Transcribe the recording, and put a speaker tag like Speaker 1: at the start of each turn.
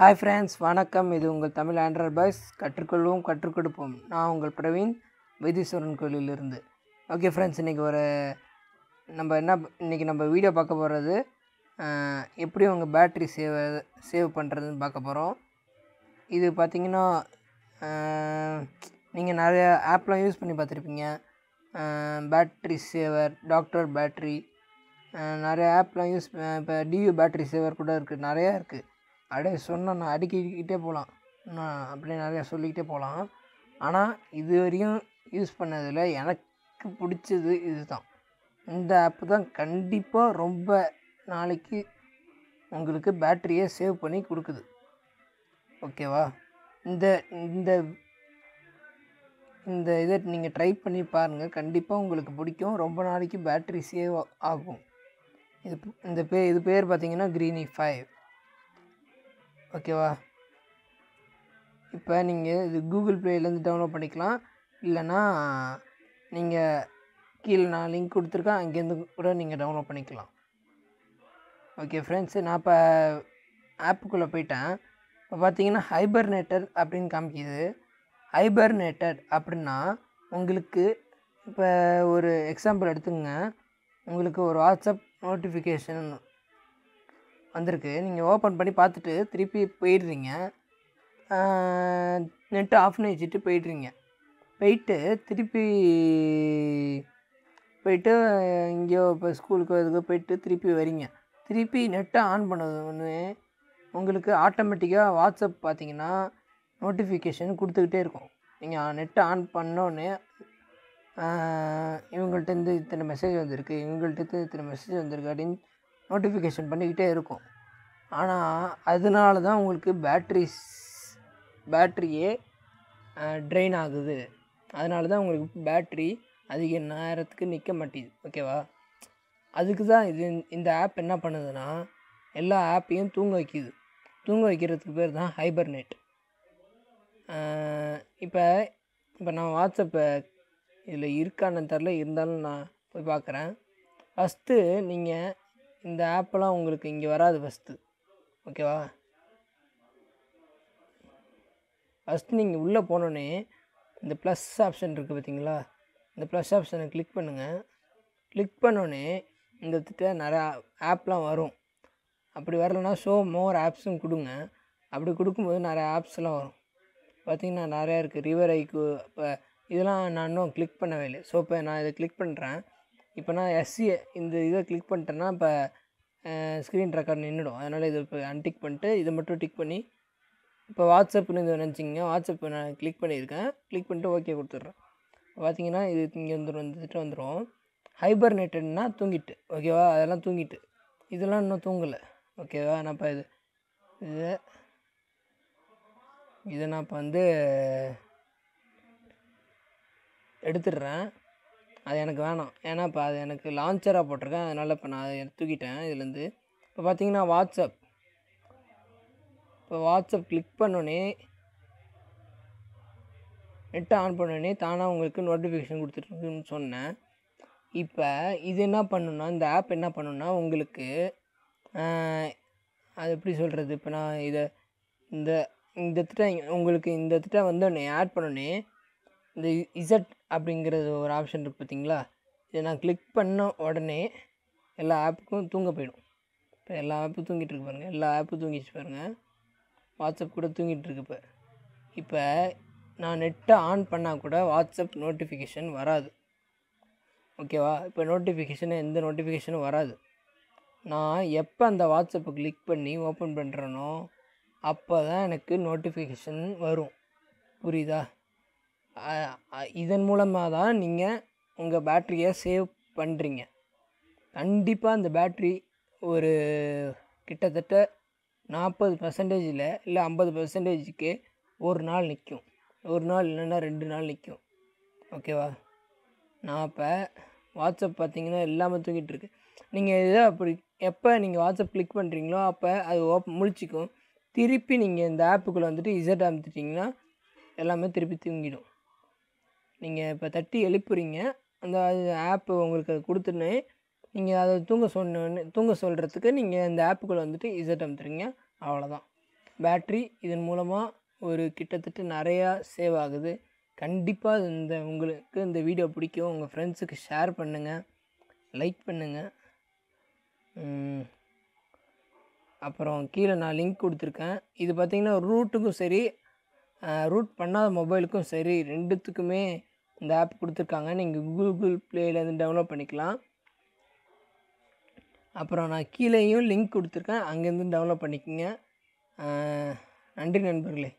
Speaker 1: hi friends வணக்கம் இது உங்கள் தமிழ் ஆண்ட்ராய்ட் பாய்ஸ் கற்றுக்கொள்வோம் கற்றுக் கொடுப்போம் நான் உங்கள் பிரவீன் வைத்தீஸ்வரன் கோயிலிருந்து ஓகே ஃப்ரெண்ட்ஸ் இன்றைக்கி ஒரு நம்ம என்ன இன்றைக்கி நம்ம வீடியோ பார்க்க போகிறது எப்படி உங்கள் பேட்ரி சேவ் சேவ் பண்ணுறதுன்னு பார்க்க போகிறோம் இது பார்த்திங்கன்னா நீங்கள் நிறைய ஆப்லாம் யூஸ் பண்ணி பார்த்துருப்பீங்க பேட்ரி சேவர் டாக்டர் பேட்ரி நிறைய ஆப்லாம் யூஸ் இப்போ டியூ பேட்ரி சேவர் கூட இருக்குது நிறையா இருக்குது அப்படியே சொன்ன நான் அடுக்கிக்கிட்டே போகலாம் நான் அப்படியே நிறையா சொல்லிக்கிட்டே போகலாம் ஆனால் இது வரையும் யூஸ் பண்ணதில் எனக்கு பிடிச்சது இது தான் இந்த ஆப்பு தான் கண்டிப்பாக ரொம்ப நாளைக்கு உங்களுக்கு பேட்டரியை சேவ் பண்ணி கொடுக்குது ஓகேவா இந்த இந்த இந்த இதை நீங்கள் ட்ரை பண்ணி பாருங்கள் கண்டிப்பாக உங்களுக்கு பிடிக்கும் ரொம்ப நாளைக்கு பேட்ரி சேவ் ஆகும் இது இந்த பே இது பேர் பார்த்திங்கன்னா க்ரீனி ஃபைவ் ஓகேவா இப்போ நீங்கள் இது கூகுள் ப்ளேலேருந்து டவுன்லோட் பண்ணிக்கலாம் இல்லைன்னா நீங்கள் கீழே நான் லிங்க் கொடுத்துருக்கேன் அங்கேருந்து கூட நீங்கள் டவுன்லோட் பண்ணிக்கலாம் ஓகே ஃப்ரெண்ட்ஸ் நான் இப்போ ஆப்புக்குள்ளே போயிட்டேன் இப்போ பார்த்தீங்கன்னா ஹைபர்னேட்டட் அப்படின்னு காமிக்கிது ஹைபர்னேட்டட் அப்படின்னா உங்களுக்கு இப்போ ஒரு எக்ஸாம்பிள் எடுத்துங்க உங்களுக்கு ஒரு வாட்ஸ்அப் நோட்டிஃபிகேஷன் வந்திருக்கு நீங்கள் ஓப்பன் பண்ணி பார்த்துட்டு திருப்பி போயிடுறீங்க நெட்டு ஆஃப் பண்ணி வச்சுட்டு போயிடுறீங்க போயிட்டு திருப்பி போயிட்டு இங்கேயோ இப்போ ஸ்கூலுக்கு இதுக்கு போயிட்டு திருப்பி வரீங்க திருப்பி நெட்டை ஆன் பண்ணதுன்னு உங்களுக்கு ஆட்டோமேட்டிக்காக வாட்ஸ்அப் பார்த்தீங்கன்னா நோட்டிஃபிகேஷன் கொடுத்துக்கிட்டே இருக்கும் நீங்கள் நெட்டை ஆன் பண்ணோன்னே இவங்கள்ட்ட இருந்து இத்தனை மெசேஜ் வந்திருக்கு இவங்கள்ட்ட இத்தனை மெசேஜ் வந்திருக்கு அப்படின்னு நோட்டிஃபிகேஷன் பண்ணிக்கிட்டே இருக்கும் ஆனால் அதனால தான் உங்களுக்கு பேட்ரிஸ் பேட்ரியே ட்ரெயின் ஆகுது அதனால தான் உங்களுக்கு பேட்ரி அதிக நேரத்துக்கு நிற்க மாட்டேது ஓகேவா அதுக்கு தான் இது இந்த ஆப் என்ன பண்ணுதுன்னா எல்லா ஆப்பையும் தூங்க வைக்கிது தூங்க வைக்கிறதுக்கு பேர் தான் நெட் இப்போ இப்போ நான் வாட்ஸ்அப்பை இதில் இருக்கான்னு தெரில இருந்தாலும் நான் போய் பார்க்குறேன் ஃபஸ்ட்டு நீங்கள் இந்த ஆப்பெல்லாம் உங்களுக்கு இங்கே வராது ஃபஸ்ட்டு ஓகேவா ஃபஸ்ட்டு நீங்கள் உள்ளே போனோடனே இந்த ப்ளஸ் ஆப்ஷன் இருக்குது பார்த்தீங்களா இந்த ப்ளஸ் ஆப்ஷனை கிளிக் பண்ணுங்கள் கிளிக் பண்ணோடனே இந்த திட்ட நிறையா ஆப்லாம் வரும் அப்படி வரலன்னா ஷோ மோர் ஆப்ஸும் கொடுங்க அப்படி கொடுக்கும்போது நிறையா ஆப்ஸ்லாம் வரும் பார்த்திங்கன்னா நிறையா இருக்குது ரிவர் ஐக்கு இப்போ இதெல்லாம் நான் இன்னும் கிளிக் பண்ணவே இல்லை ஸோ இப்போ நான் இதை கிளிக் பண்ணுறேன் இப்போ நான் எஸ்சி இந்த இதை கிளிக் பண்ணிட்டேன்னா இப்போ ஸ்க்ரீன் ரெக்கார்ட் நின்றுடும் அதனால் இதை இப்போ அன்டிக் பண்ணிட்டு இதை மட்டும் டிக் பண்ணி இப்போ வாட்ஸ்அப்னு இது நினச்சிங்க வாட்ஸ்அப் நான் கிளிக் பண்ணியிருக்கேன் கிளிக் பண்ணிட்டு ஓகே கொடுத்துட்றேன் பார்த்தீங்கன்னா இது இங்கே வந்துடும் வந்துட்டு வந்துடும் ஹைபர்னேட்டட்னா தூங்கிட்டு ஓகேவா அதெல்லாம் தூங்கிட்டு இதெல்லாம் இன்னும் தூங்கலை ஓகேவா நான் இப்போ இது இது இதை நான் இப்போ வந்து எடுத்துடுறேன் அது எனக்கு வேணாம் ஏன்னா இப்போ அது எனக்கு லான்ச்சராக போட்டிருக்கேன் அதனால் இப்போ நான் அதை தூக்கிட்டேன் இதுலேருந்து இப்போ பார்த்தீங்கன்னா வாட்ஸ்அப் இப்போ வாட்ஸ்அப் கிளிக் பண்ணோடனே நெட்டை ஆன் பண்ணோடனே தானாக உங்களுக்கு நோட்டிஃபிகேஷன் கொடுத்துருக்குன்னு சொன்னேன் இப்போ இது என்ன பண்ணுன்னா இந்த ஆப் என்ன பண்ணுன்னா உங்களுக்கு அது எப்படி சொல்கிறது இப்போ நான் இதை இந்த இந்த திட்டம் உங்களுக்கு இந்த திட்டம் வந்தோடனே ஆட் பண்ணோடனே இந்த இசட் அப்படிங்கிறது ஒரு ஆப்ஷன் இருக்குது பார்த்தீங்களா இதை நான் கிளிக் பண்ண உடனே எல்லா ஆப்புக்கும் தூங்க போயிடும் இப்போ எல்லா ஆப்பும் தூங்கிட்டு இருக்கு பாருங்கள் எல்லா ஆப்பும் தூங்கிச்சு பாருங்கள் வாட்ஸ்அப் கூட தூங்கிட்டு இருக்கு இப்போ இப்போ நான் நெட்டை ஆன் பண்ணால் கூட வாட்ஸ்அப் நோட்டிஃபிகேஷன் வராது ஓகேவா இப்போ நோட்டிஃபிகேஷன் எந்த நோட்டிஃபிகேஷனும் வராது நான் எப்போ அந்த வாட்ஸ்அப்பை கிளிக் பண்ணி ஓப்பன் பண்ணுறேனோ அப்போ தான் எனக்கு நோட்டிஃபிகேஷன் வரும் புரியுதா இதன் மூலமாக தான் நீங்கள் உங்கள் பேட்ரியை சேவ் பண்ணுறீங்க கண்டிப்பாக அந்த பேட்ரி ஒரு கிட்டத்தட்ட நாற்பது பர்சன்டேஜில் இல்லை ஐம்பது பர்சன்டேஜுக்கு ஒரு நாள் நிற்கும் ஒரு நாள் இல்லைன்னா ரெண்டு நாள் நிற்கும் ஓகேவா நான் இப்போ வாட்ஸ்அப் பார்த்தீங்கன்னா எல்லாமே தூக்கிட்டு இருக்கு நீங்கள் இதை அப்படி எப்போ நீங்கள் வாட்ஸ்அப் கிளிக் பண்ணுறீங்களோ அப்போ அது ஓப் முழிச்சிக்கும் திருப்பி நீங்கள் இந்த ஆப்புக்குள்ளே வந்துட்டு இசட் அமுத்துட்டிங்கன்னா எல்லாமே திருப்பி தூங்கிடும் நீங்கள் இப்போ தட்டி எழுப்புறீங்க அந்த ஆப் ஆப்பு உங்களுக்கு அது நீங்கள் அதை தூங்க சொன்னோன்னு தூங்க சொல்கிறதுக்கு நீங்கள் இந்த ஆப்புக்குள்ளே வந்துட்டு இசட் அமுத்துறீங்க அவ்வளோதான் பேட்ரி இதன் மூலமாக ஒரு கிட்டத்தட்ட நிறையா சேவ் ஆகுது கண்டிப்பாக இந்த உங்களுக்கு இந்த வீடியோ பிடிக்கும் உங்கள் ஃப்ரெண்ட்ஸுக்கு ஷேர் பண்ணுங்கள் லைக் பண்ணுங்கள் அப்புறம் கீழே நான் லிங்க் கொடுத்துருக்கேன் இது பார்த்திங்கன்னா ரூட்டுக்கும் சரி ரூட் பண்ணாத மொபைலுக்கும் சரி ரெண்டுத்துக்குமே இந்த ஆப் கொடுத்துருக்காங்க நீங்கள் கூகுள் ப்ளேலேருந்து டவுன்லோட் பண்ணிக்கலாம் அப்புறம் நான் கீழேயும் லிங்க் கொடுத்துருக்கேன் அங்கேருந்து டவுன்லோட் பண்ணிக்கோங்க நன்றி நண்பர்களே